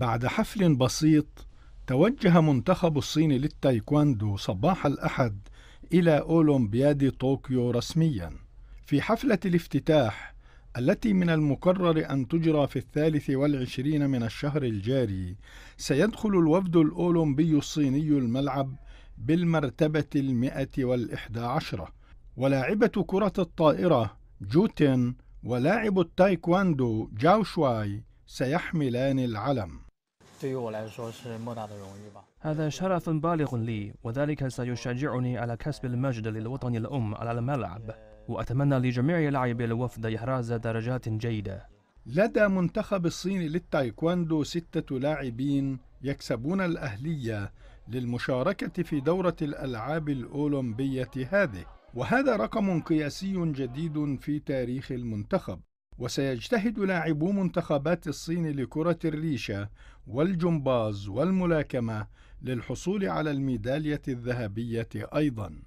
بعد حفل بسيط توجه منتخب الصين للتايكواندو صباح الأحد إلى أولمبياد طوكيو رسميا في حفلة الافتتاح التي من المقرر أن تجرى في الثالث والعشرين من الشهر الجاري سيدخل الوفد الأولمبي الصيني الملعب بالمرتبة المئة والإحدى عشرة ولاعبة كرة الطائرة جوتين ولاعب التايكواندو جاوشواي سيحملان العلم هذا شرف بالغ لي وذلك سيشجعني على كسب المجد للوطن الأم على الملعب وأتمنى لجميع لاعبي الوفد إحراز درجات جيدة لدى منتخب الصين للتايكواندو ستة لاعبين يكسبون الأهلية للمشاركة في دورة الألعاب الأولمبية هذه وهذا رقم قياسي جديد في تاريخ المنتخب وسيجتهد لاعبو منتخبات الصين لكرة الريشة والجمباز والملاكمة للحصول على الميدالية الذهبية أيضاً